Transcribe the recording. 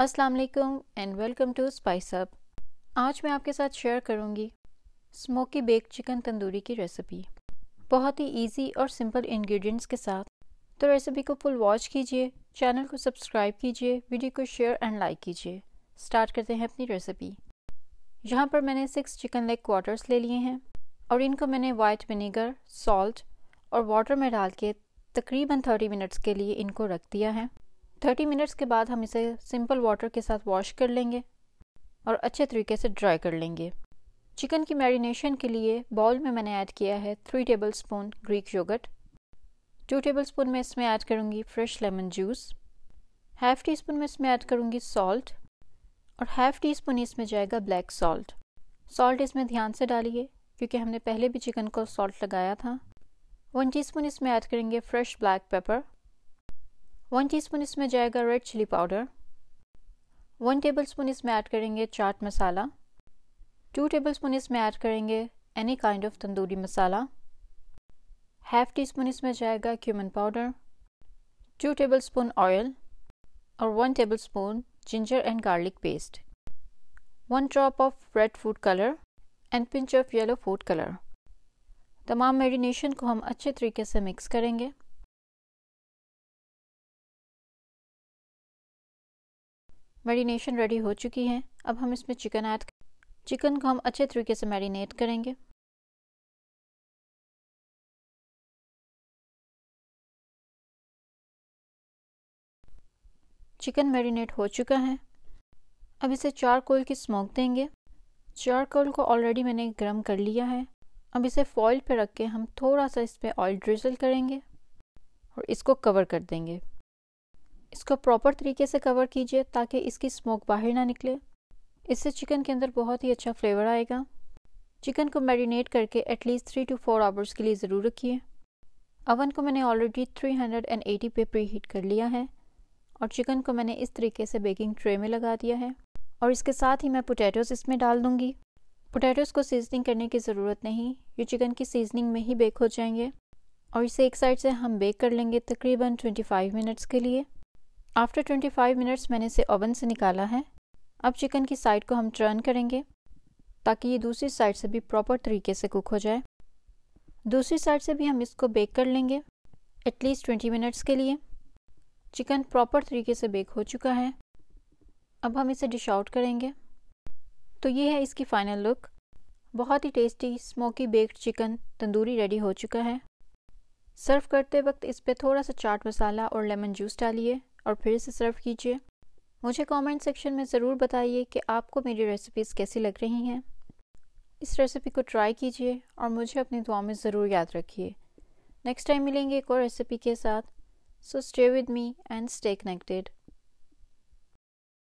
अस्सलाम वालेकुम and welcome to spice up आज मैं आपके साथ शेयर करूंगी स्मोकी बेक चिकन तंदूरी की रेसिपी बहुत ही इजी और सिंपल इंग्रेडिएंट्स के साथ तो रेसिपी को फुल वॉच कीजिए चैनल को सब्सक्राइब कीजिए वीडियो को शेयर एंड लाइक कीजिए स्टार्ट करते हैं अपनी रेसिपी यहाँ पर मैंने सिक्स चिकन लेग क्वार्टर्स ले लिए हैं और इनको मैंने वाइट विनेगर सॉल्ट और वाटर में डाल के तकरीबन थर्टी मिनट्स के लिए इनको रख दिया है थर्टी मिनट्स के बाद हम इसे सिंपल वाटर के साथ वॉश कर लेंगे और अच्छे तरीके से ड्राई कर लेंगे चिकन की मैरिनेशन के लिए बाउल में मैंने ऐड किया है three tablespoon Greek yogurt two tablespoon मैं इसमें ऐड करूँगी fresh lemon juice half teaspoon मैं इसमें ऐड करूँगी सॉल्ट और हाफ टी स्पून इसमें जाएगा ब्लैक सॉल्ट सॉल्ट इसमें ध्यान से डालिए क्योंकि हमने पहले भी चिकन को सॉल्ट लगाया था वन टी स्पून इसमें ऐड करेंगे fresh black pepper one teaspoon इसमें जाएगा red chilli powder one tablespoon इसमें ऐड करेंगे चाट मसाला टू टेबलस्पून इसमें ऐड करेंगे any kind of tandoori masala half teaspoon इसमें जाएगा cumin powder two tablespoon oil और one tablespoon ginger and garlic paste one drop of red food colour and pinch of yellow food colour तमाम marination को हम अच्छे तरीके से मिक्स करेंगे मेरीनेशन रेडी हो चुकी है अब हम इसमें चिकन ऐड चिकन को हम अच्छे तरीके से मैरिनेट करेंगे चिकन मैरिनेट हो चुका है अब इसे चारकोल की स्मोक देंगे चारकोल को ऑलरेडी मैंने गर्म कर लिया है अब इसे फॉइल पर रख के हम थोड़ा सा इस पर ऑयल ड्रिजल करेंगे और इसको कवर कर देंगे इसको प्रॉपर तरीके से कवर कीजिए ताकि इसकी स्मोक बाहर ना निकले इससे चिकन के अंदर बहुत ही अच्छा फ्लेवर आएगा चिकन को मैरिनेट करके at least three two four hours के लिए ज़रूर रखिए अवन को मैंने ऑलरेडी 380 पे प्री हीट कर लिया है और चिकन को मैंने इस तरीके से बेकिंग ट्रे में लगा दिया है और इसके साथ ही मैं पोटैटोज़ इसमें डाल दूँगी पोटैटोज़ को सीजनिंग करने की ज़रूरत नहीं ये चिकन की सीजनिंग में ही बेक हो जाएंगे और इसे एक साइड से हम बेक कर लेंगे तकरीबन 25 मिनट्स के लिए आफ्टर 25 मिनट्स मैंने इसे ओवन से निकाला है अब चिकन की साइड को हम टर्न करेंगे ताकि ये दूसरी साइड से भी प्रॉपर तरीके से कुक हो जाए दूसरी साइड से भी हम इसको बेक कर लेंगे एटलीस्ट ट्वेंटी मिनट्स के लिए चिकन प्रॉपर तरीके से बेक हो चुका है अब हम इसे डिश आउट करेंगे तो ये है इसकी फ़ाइनल लुक बहुत ही tasty smoky baked chicken tandoori ready हो चुका है सर्व करते वक्त इस पर थोड़ा सा चाट मसाला और लेमन जूस डालिए और फिर इसे सर्व कीजिए मुझे कमेंट सेक्शन में ज़रूर बताइए कि आपको मेरी रेसिपीज़ कैसी लग रही हैं इस रेसिपी को ट्राई कीजिए और मुझे अपनी दुआ में ज़रूर याद रखिए नेक्स्ट टाइम मिलेंगे एक और रेसिपी के साथ so stay with me and stay connected